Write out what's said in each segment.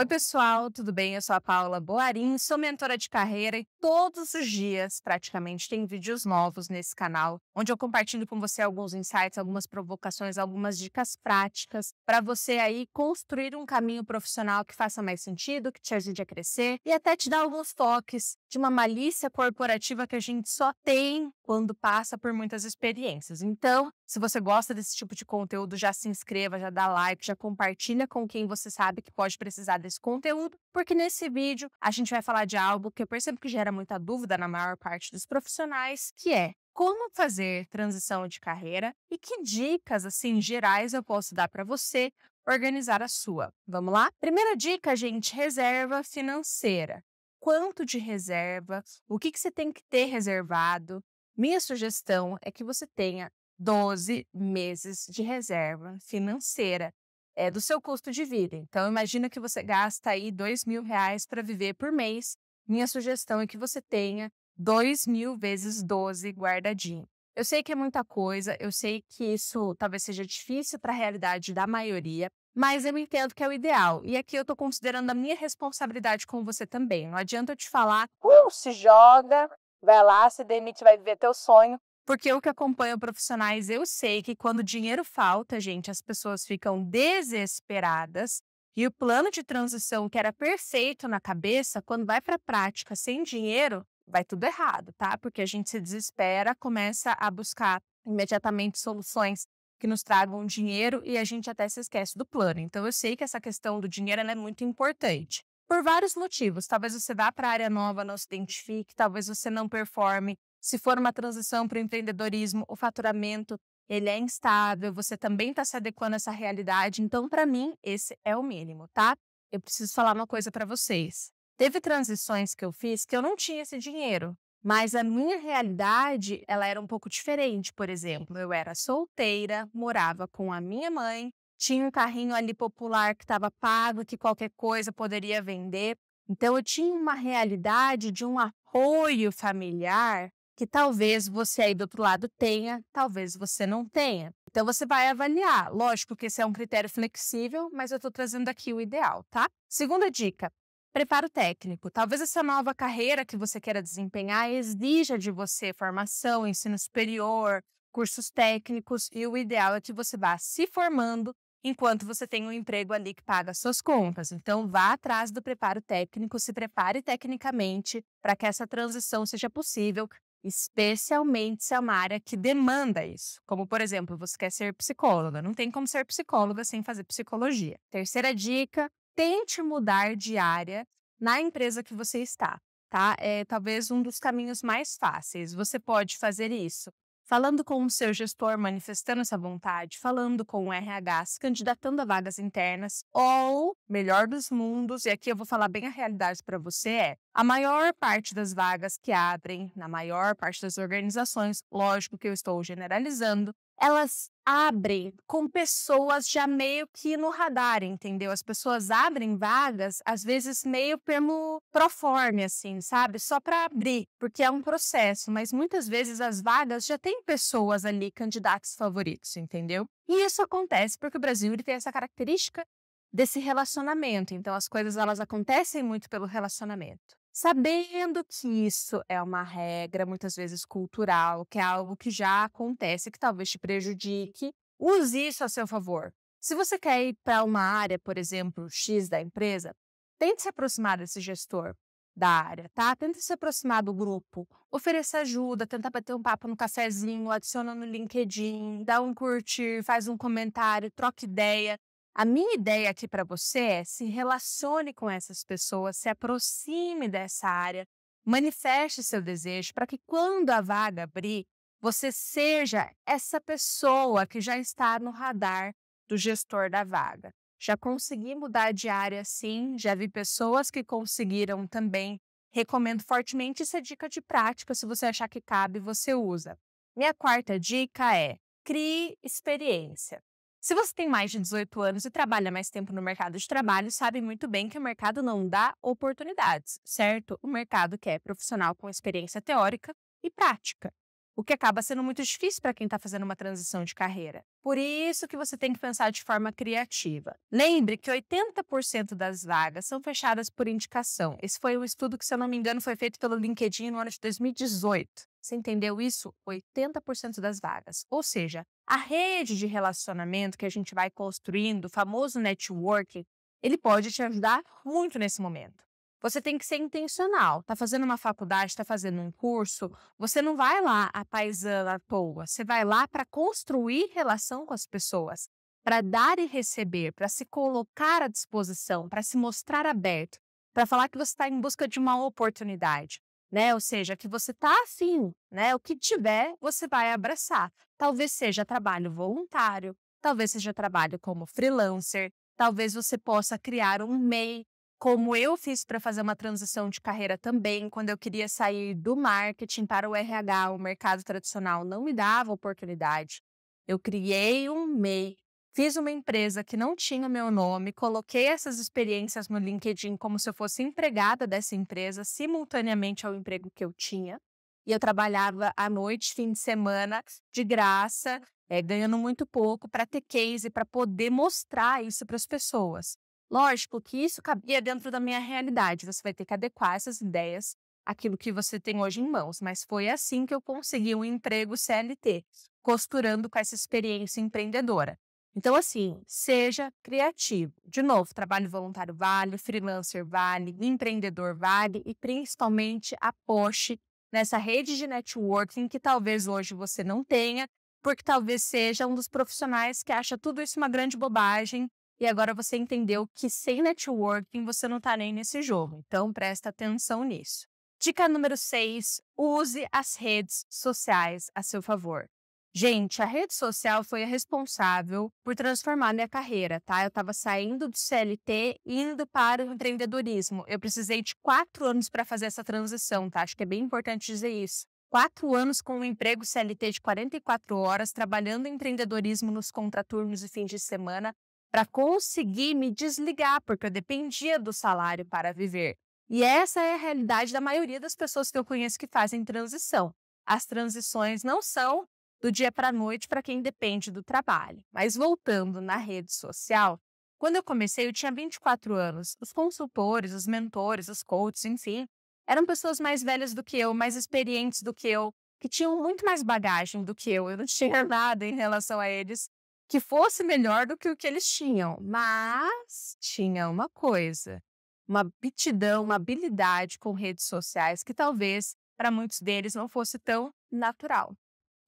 Oi, pessoal, tudo bem? Eu sou a Paula Boarim, sou mentora de carreira e todos os dias, praticamente, tem vídeos novos nesse canal, onde eu compartilho com você alguns insights, algumas provocações, algumas dicas práticas para você aí construir um caminho profissional que faça mais sentido, que te ajude a crescer e até te dar alguns toques de uma malícia corporativa que a gente só tem quando passa por muitas experiências. Então, se você gosta desse tipo de conteúdo, já se inscreva, já dá like, já compartilha com quem você sabe que pode precisar desse conteúdo, porque nesse vídeo a gente vai falar de algo que eu percebo que gera muita dúvida na maior parte dos profissionais, que é como fazer transição de carreira e que dicas assim gerais eu posso dar para você organizar a sua. Vamos lá? Primeira dica, gente, reserva financeira quanto de reserva, o que, que você tem que ter reservado, minha sugestão é que você tenha 12 meses de reserva financeira é, do seu custo de vida. Então, imagina que você gasta aí dois mil reais para viver por mês. Minha sugestão é que você tenha dois mil vezes 12 guardadinho. Eu sei que é muita coisa, eu sei que isso talvez seja difícil para a realidade da maioria, mas eu entendo que é o ideal. E aqui eu estou considerando a minha responsabilidade com você também. Não adianta eu te falar, uh, se joga, Vai lá, se demite, vai viver teu sonho. Porque eu que acompanho profissionais, eu sei que quando dinheiro falta, gente, as pessoas ficam desesperadas. E o plano de transição que era perfeito na cabeça, quando vai para a prática sem dinheiro, vai tudo errado, tá? Porque a gente se desespera, começa a buscar imediatamente soluções que nos tragam dinheiro e a gente até se esquece do plano. Então eu sei que essa questão do dinheiro é muito importante por vários motivos. Talvez você vá para a área nova, não se identifique, talvez você não performe. Se for uma transição para o empreendedorismo, o faturamento ele é instável, você também está se adequando a essa realidade. Então, para mim, esse é o mínimo, tá? Eu preciso falar uma coisa para vocês. Teve transições que eu fiz que eu não tinha esse dinheiro, mas a minha realidade ela era um pouco diferente. Por exemplo, eu era solteira, morava com a minha mãe tinha um carrinho ali popular que estava pago, que qualquer coisa poderia vender. Então, eu tinha uma realidade de um apoio familiar que talvez você aí do outro lado tenha, talvez você não tenha. Então, você vai avaliar. Lógico que esse é um critério flexível, mas eu estou trazendo aqui o ideal, tá? Segunda dica: preparo técnico. Talvez essa nova carreira que você queira desempenhar exija de você formação, ensino superior, cursos técnicos, e o ideal é que você vá se formando enquanto você tem um emprego ali que paga suas contas. Então, vá atrás do preparo técnico, se prepare tecnicamente para que essa transição seja possível, especialmente se é uma área que demanda isso. Como, por exemplo, você quer ser psicóloga. Não tem como ser psicóloga sem fazer psicologia. Terceira dica: tente mudar de área na empresa que você está. Tá? É talvez um dos caminhos mais fáceis. Você pode fazer isso falando com o seu gestor, manifestando essa vontade, falando com o RH, se candidatando a vagas internas, ou, melhor dos mundos, e aqui eu vou falar bem a realidade para você, é a maior parte das vagas que abrem, na maior parte das organizações, lógico que eu estou generalizando, elas abrem com pessoas já meio que no radar, entendeu? As pessoas abrem vagas, às vezes meio pelo proforme, assim, sabe? Só para abrir, porque é um processo, mas muitas vezes as vagas já tem pessoas ali, candidatos favoritos, entendeu? E isso acontece porque o Brasil ele tem essa característica desse relacionamento. Então as coisas elas acontecem muito pelo relacionamento. Sabendo que isso é uma regra, muitas vezes cultural, que é algo que já acontece, que talvez te prejudique, use isso a seu favor. Se você quer ir para uma área, por exemplo, X da empresa, tente se aproximar desse gestor da área, tá? Tente se aproximar do grupo, ofereça ajuda, tenta bater um papo no cafezinho, adiciona no LinkedIn, dá um curtir, faz um comentário, troca ideia. A minha ideia aqui para você é se relacione com essas pessoas, se aproxime dessa área, manifeste seu desejo para que quando a vaga abrir, você seja essa pessoa que já está no radar do gestor da vaga. Já consegui mudar de área sim, já vi pessoas que conseguiram também. Recomendo fortemente essa dica de prática, se você achar que cabe, você usa. Minha quarta dica é: crie experiência. Se você tem mais de 18 anos e trabalha mais tempo no mercado de trabalho, sabe muito bem que o mercado não dá oportunidades, certo? O mercado quer profissional com experiência teórica e prática o que acaba sendo muito difícil para quem está fazendo uma transição de carreira. Por isso que você tem que pensar de forma criativa. Lembre que 80% das vagas são fechadas por indicação. Esse foi um estudo que, se eu não me engano, foi feito pelo LinkedIn no ano de 2018. Você entendeu isso? 80% das vagas. Ou seja, a rede de relacionamento que a gente vai construindo, o famoso networking, ele pode te ajudar muito nesse momento. Você tem que ser intencional. Tá fazendo uma faculdade, tá fazendo um curso, você não vai lá a paisana à toa. Você vai lá para construir relação com as pessoas, para dar e receber, para se colocar à disposição, para se mostrar aberto, para falar que você está em busca de uma oportunidade. Né? Ou seja, que você está afim, né? O que tiver, você vai abraçar. Talvez seja trabalho voluntário, talvez seja trabalho como freelancer, talvez você possa criar um MEI, como eu fiz para fazer uma transição de carreira também, quando eu queria sair do marketing para o RH, o mercado tradicional não me dava oportunidade. Eu criei um MEI, fiz uma empresa que não tinha meu nome, coloquei essas experiências no LinkedIn como se eu fosse empregada dessa empresa, simultaneamente ao emprego que eu tinha. E eu trabalhava à noite, fim de semana, de graça, é, ganhando muito pouco, para ter case, para poder mostrar isso para as pessoas. Lógico que isso cabia dentro da minha realidade. Você vai ter que adequar essas ideias àquilo que você tem hoje em mãos. Mas foi assim que eu consegui um emprego CLT, costurando com essa experiência empreendedora. Então, assim, seja criativo. De novo, trabalho voluntário vale, freelancer vale, empreendedor vale e principalmente aposte nessa rede de networking que talvez hoje você não tenha, porque talvez seja um dos profissionais que acha tudo isso uma grande bobagem e agora você entendeu que sem networking você não está nem nesse jogo. Então presta atenção nisso. Dica número 6: use as redes sociais a seu favor. Gente, a rede social foi a responsável por transformar minha carreira, tá? Eu estava saindo do CLT indo para o empreendedorismo. Eu precisei de quatro anos para fazer essa transição, tá? Acho que é bem importante dizer isso. Quatro anos com um emprego CLT de 44 horas, trabalhando empreendedorismo nos contraturnos e fins de semana, para conseguir me desligar, porque eu dependia do salário para viver. E essa é a realidade da maioria das pessoas que eu conheço que fazem transição. As transições não são do dia para a noite para quem depende do trabalho. Mas voltando na rede social, quando eu comecei, eu tinha 24 anos. Os consultores, os mentores, os coaches, enfim, eram pessoas mais velhas do que eu, mais experientes do que eu, que tinham muito mais bagagem do que eu. Eu não tinha nada em relação a eles que fosse melhor do que o que eles tinham, mas tinha uma coisa, uma aptidão, uma habilidade com redes sociais que talvez para muitos deles não fosse tão natural.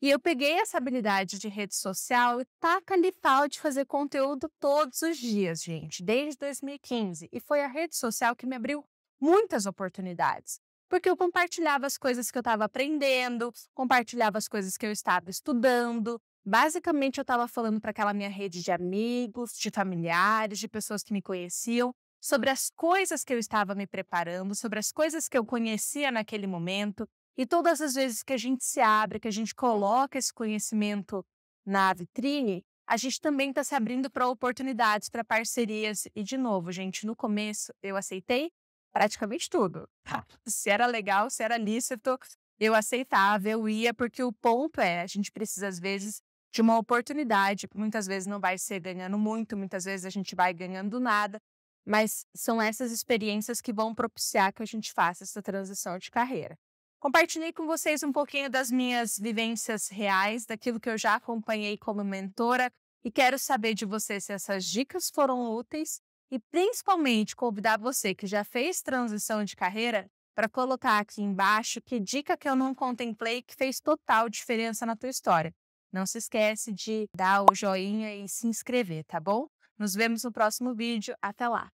E eu peguei essa habilidade de rede social e taca ali pau de fazer conteúdo todos os dias, gente, desde 2015. E foi a rede social que me abriu muitas oportunidades. Porque eu compartilhava as coisas que eu estava aprendendo, compartilhava as coisas que eu estava estudando, Basicamente, eu estava falando para aquela minha rede de amigos, de familiares, de pessoas que me conheciam, sobre as coisas que eu estava me preparando, sobre as coisas que eu conhecia naquele momento. E todas as vezes que a gente se abre, que a gente coloca esse conhecimento na vitrine, a gente também está se abrindo para oportunidades, para parcerias. E, de novo, gente, no começo eu aceitei praticamente tudo. Se era legal, se era lícito, eu aceitava, eu ia, porque o ponto é, a gente precisa, às vezes, de uma oportunidade, muitas vezes não vai ser ganhando muito, muitas vezes a gente vai ganhando nada, mas são essas experiências que vão propiciar que a gente faça essa transição de carreira. Compartilhei com vocês um pouquinho das minhas vivências reais, daquilo que eu já acompanhei como mentora, e quero saber de você se essas dicas foram úteis e principalmente convidar você que já fez transição de carreira para colocar aqui embaixo que dica que eu não contemplei que fez total diferença na tua história. Não se esquece de dar o joinha e se inscrever, tá bom? Nos vemos no próximo vídeo. Até lá!